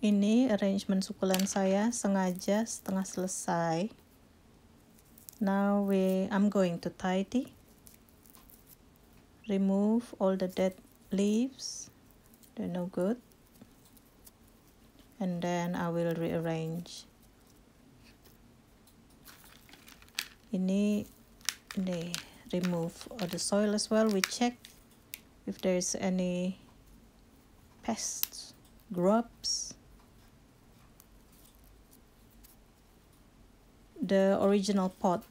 ini arrangement sukulen saya sengaja setengah selesai now we I'm going to tidy remove all the dead leaves they're no good and then I will rearrange ini ini remove all the soil as well we check if there's any pests grubs the original pot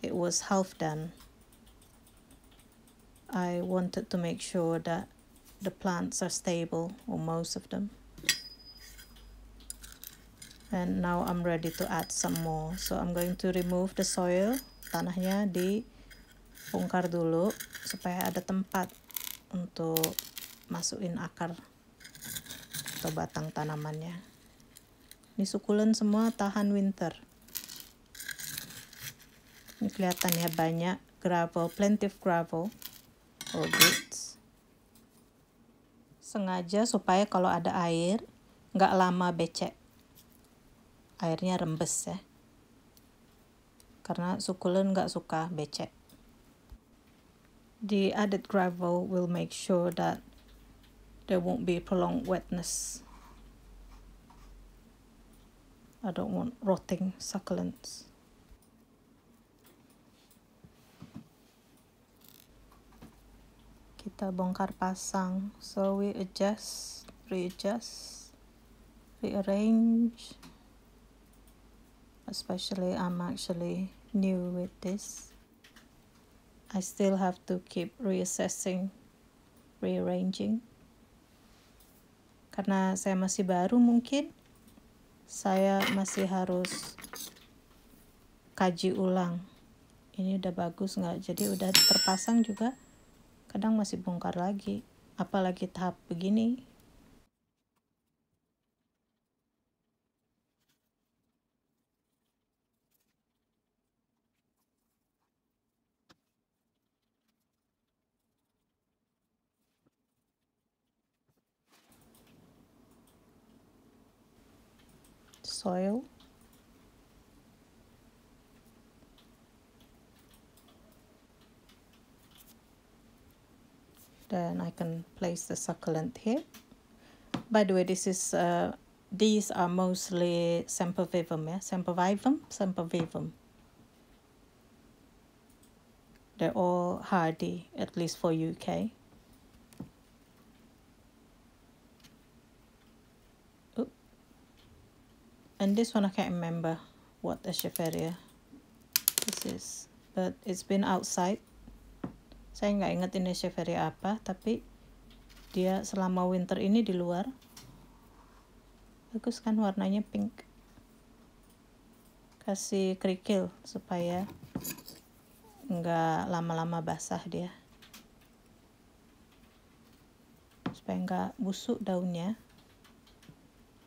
it was half done I wanted to make sure that the plants are stable or most of them and now I'm ready to add some more so I'm going to remove the soil tanahnya di pungkar dulu supaya ada tempat untuk masukin akar atau batang tanamannya ini sukulen semua tahan winter ini kelihatan ya banyak gravel, plenty of gravel. Oh, bits. Sengaja supaya kalau ada air, nggak lama becek. Airnya rembes ya. Karena sukulen nggak suka becek. The added gravel will make sure that there won't be prolonged wetness. I don't want rotting succulents. kita bongkar pasang so we adjust readjust rearrange especially I'm actually new with this I still have to keep reassessing rearranging karena saya masih baru mungkin saya masih harus kaji ulang ini udah bagus nggak jadi udah terpasang juga kadang masih bongkar lagi apalagi tahap begini soil then I can place the succulent here by the way this is uh, these are mostly sempervivum yeah sempervivum sempervivum they're all hardy at least for UK and this one I can't remember what the Echeveria this is but it's been outside saya nggak inget ini severi apa tapi dia selama winter ini di luar bagus kan warnanya pink kasih kerikil supaya nggak lama-lama basah dia supaya nggak busuk daunnya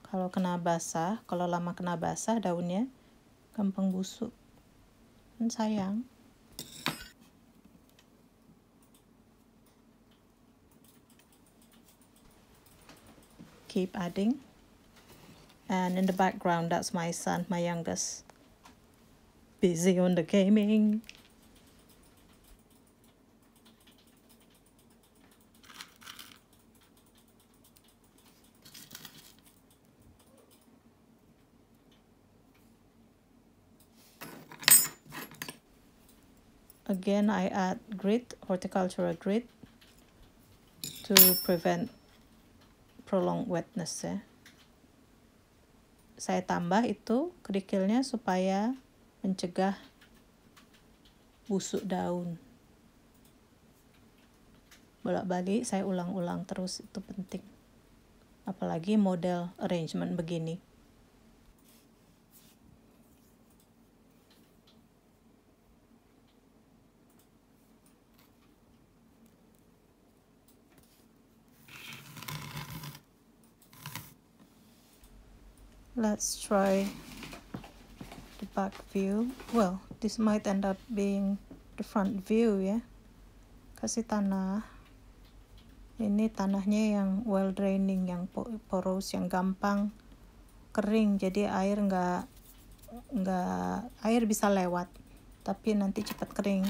kalau kena basah kalau lama kena basah daunnya gampang busuk dan sayang keep adding and in the background that's my son my youngest busy on the gaming Again, I add grit, horticultural grit to prevent prolong wetness ya. Saya tambah itu kerikilnya supaya mencegah busuk daun. Bolak-balik saya ulang-ulang terus itu penting. Apalagi model arrangement begini. let's try the back view well this might end up being the front view ya kasih tanah ini tanahnya yang well draining yang poros yang gampang kering jadi air nggak nggak air bisa lewat tapi nanti cepat kering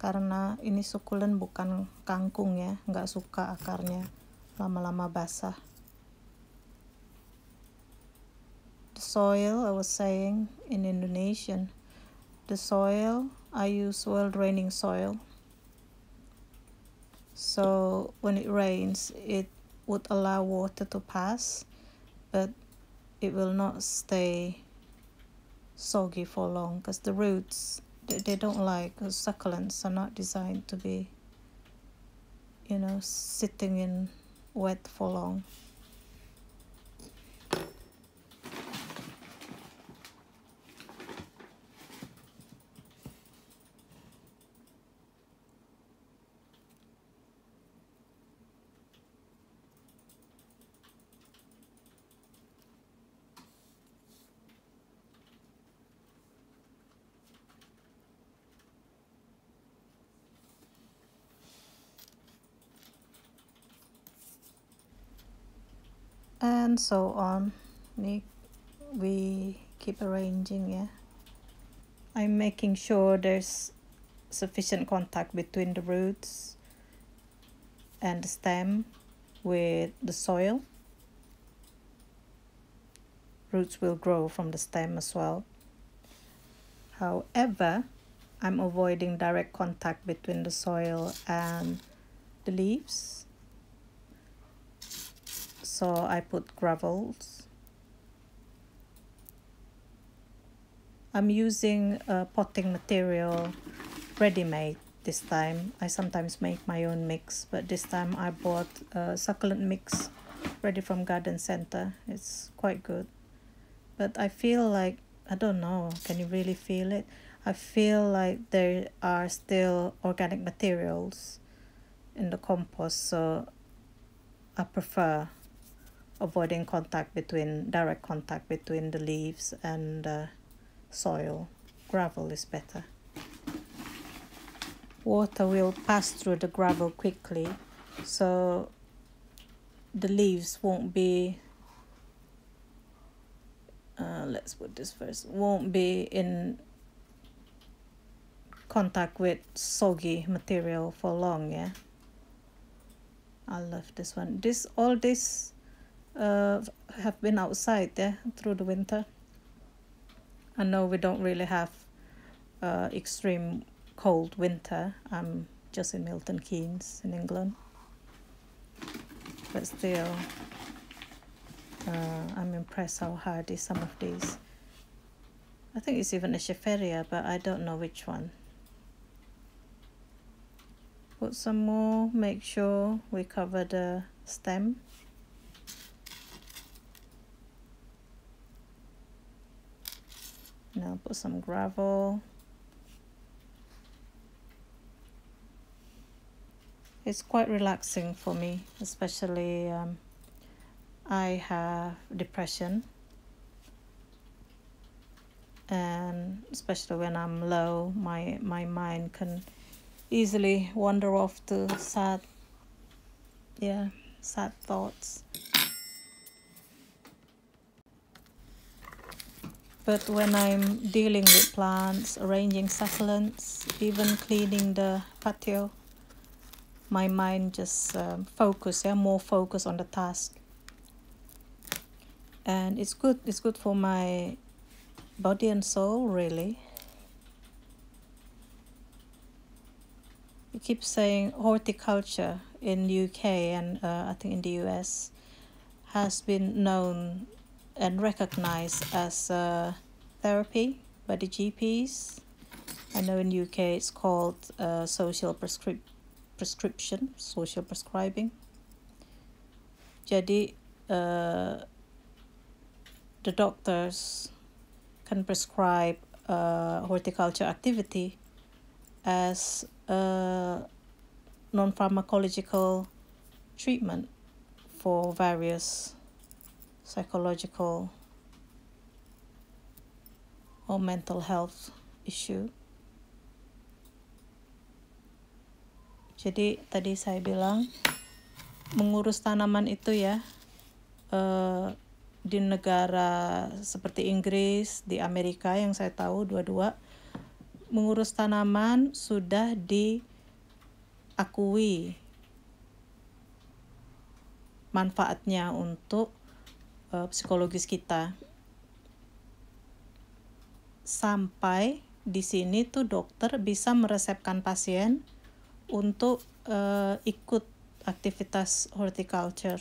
karena ini sukulen bukan kangkung ya nggak suka akarnya lama-lama basah soil I was saying in Indonesian the soil I use well draining soil so when it rains it would allow water to pass but it will not stay soggy for long because the roots they, they don't like succulents are not designed to be you know sitting in wet for long and so on we keep arranging yeah I'm making sure there's sufficient contact between the roots and the stem with the soil roots will grow from the stem as well however I'm avoiding direct contact between the soil and the leaves so I put gravels. I'm using a potting material ready-made this time. I sometimes make my own mix, but this time I bought a succulent mix ready from garden center. It's quite good. But I feel like, I don't know, can you really feel it? I feel like there are still organic materials in the compost, so I prefer avoiding contact between direct contact between the leaves and soil gravel is better water will pass through the gravel quickly so the leaves won't be uh, let's put this first won't be in contact with soggy material for long yeah I love this one this all this uh, have been outside there through the winter. I know we don't really have uh, extreme cold winter. I'm just in Milton Keynes in England. But still, uh, I'm impressed how hardy some of these. I think it's even a Echeferia, but I don't know which one. Put some more, make sure we cover the stem. and I'll put some gravel. It's quite relaxing for me, especially um, I have depression and especially when I'm low, my, my mind can easily wander off to sad, yeah, sad thoughts. But when I'm dealing with plants, arranging succulents, even cleaning the patio, my mind just um, focus, yeah, more focus on the task. And it's good, it's good for my body and soul, really. You keep saying horticulture in UK and uh, I think in the US has been known and recognized as a therapy by the GPs. I know in UK it's called uh, social prescrip prescription, social prescribing. Jadi uh, the doctors can prescribe uh, horticulture activity as a non-pharmacological treatment for various psychological or mental health issue. Jadi tadi saya bilang mengurus tanaman itu ya eh, di negara seperti Inggris, di Amerika yang saya tahu dua-dua mengurus tanaman sudah diakui manfaatnya untuk uh, psikologis kita. Sampai di sini tuh dokter bisa meresepkan pasien untuk uh, ikut aktivitas horticulture,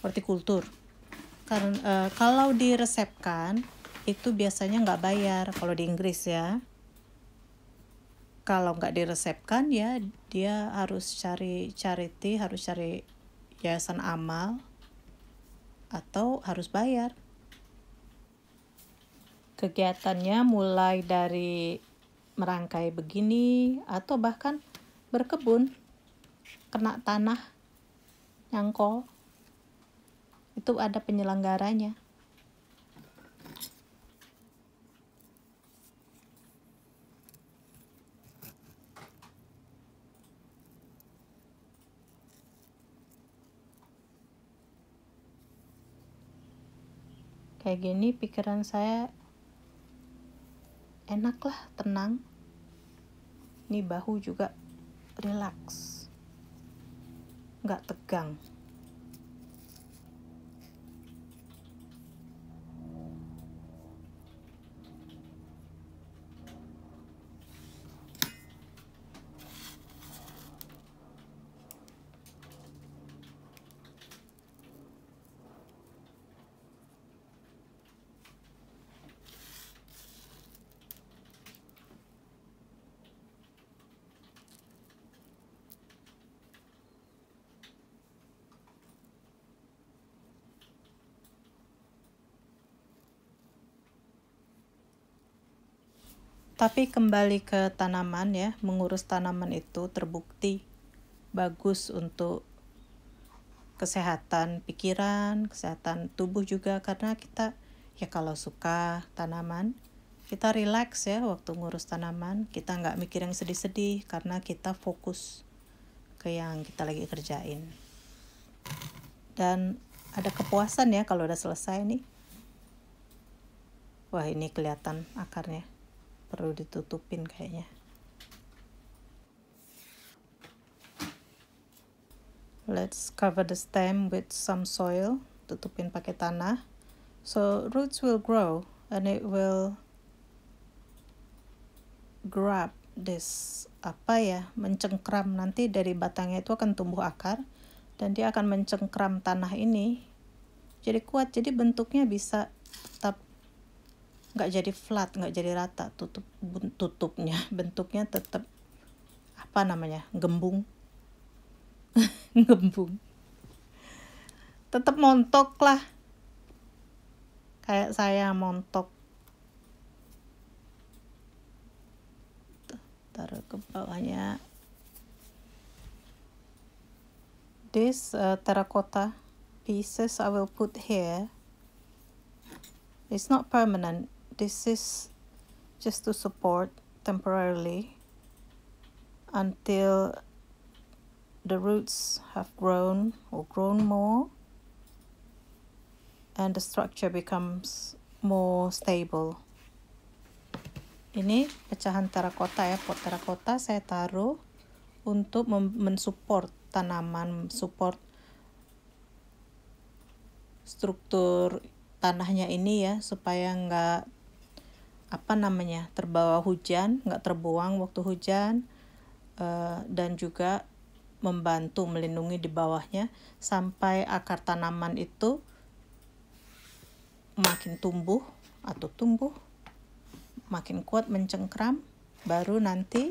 hortikultur. Karena uh, kalau diresepkan itu biasanya nggak bayar kalau di Inggris ya. Kalau nggak diresepkan ya dia harus cari charity, harus cari yayasan amal atau harus bayar. Kegiatannya mulai dari merangkai begini atau bahkan berkebun, kena tanah, nyangkol. Itu ada penyelenggaranya. kayak gini pikiran saya enak lah tenang nih bahu juga relax nggak tegang Tapi kembali ke tanaman ya, mengurus tanaman itu terbukti bagus untuk kesehatan pikiran, kesehatan tubuh juga karena kita ya kalau suka tanaman kita relax ya waktu ngurus tanaman kita nggak mikir yang sedih-sedih karena kita fokus ke yang kita lagi kerjain dan ada kepuasan ya kalau udah selesai nih wah ini kelihatan akarnya perlu ditutupin kayaknya let's cover the stem with some soil tutupin pakai tanah so roots will grow and it will grab this apa ya mencengkram nanti dari batangnya itu akan tumbuh akar dan dia akan mencengkram tanah ini jadi kuat jadi bentuknya bisa tetap nggak jadi flat nggak jadi rata tutup tutupnya bentuknya tetap apa namanya gembung gembung tetap montok lah kayak saya montok taruh ke bawahnya this uh, terracotta pieces I will put here it's not permanent this is just to support temporarily until the roots have grown or grown more and the structure becomes more stable ini pecahan terakota ya pot terakota saya taruh untuk mensupport tanaman support struktur tanahnya ini ya supaya nggak apa namanya terbawa hujan nggak terbuang waktu hujan uh, dan juga membantu melindungi di bawahnya sampai akar tanaman itu makin tumbuh atau tumbuh makin kuat mencengkram baru nanti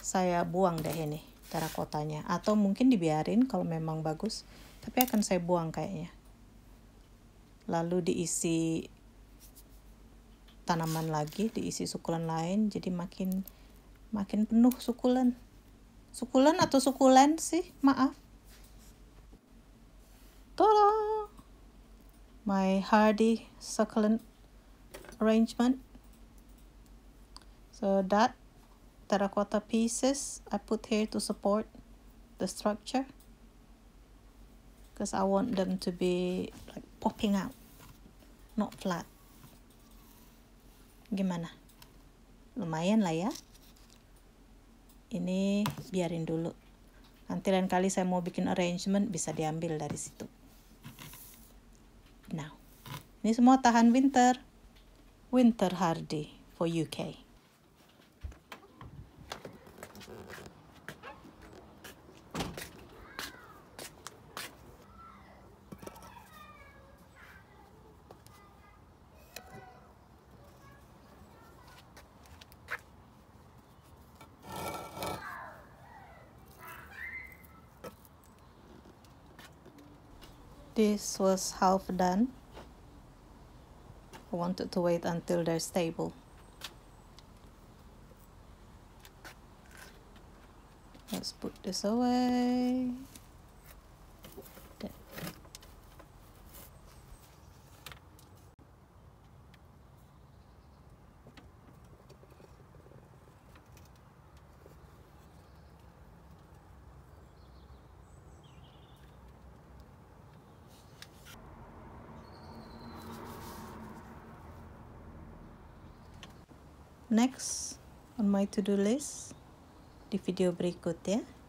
saya buang deh ini terakotanya atau mungkin dibiarin kalau memang bagus tapi akan saya buang kayaknya lalu diisi tanaman lagi diisi sukulen lain jadi makin makin penuh sukulen sukulen atau sukulen sih maaf tolong my hardy succulent arrangement so that terracotta pieces I put here to support the structure because I want them to be like popping out not flat Gimana? Lumayan lah ya. Ini biarin dulu. Nanti lain kali saya mau bikin arrangement bisa diambil dari situ. Nah, ini semua tahan winter. Winter hardy for UK. this was half done I wanted to wait until they're stable let's put this away next on my to do list di video berikut ya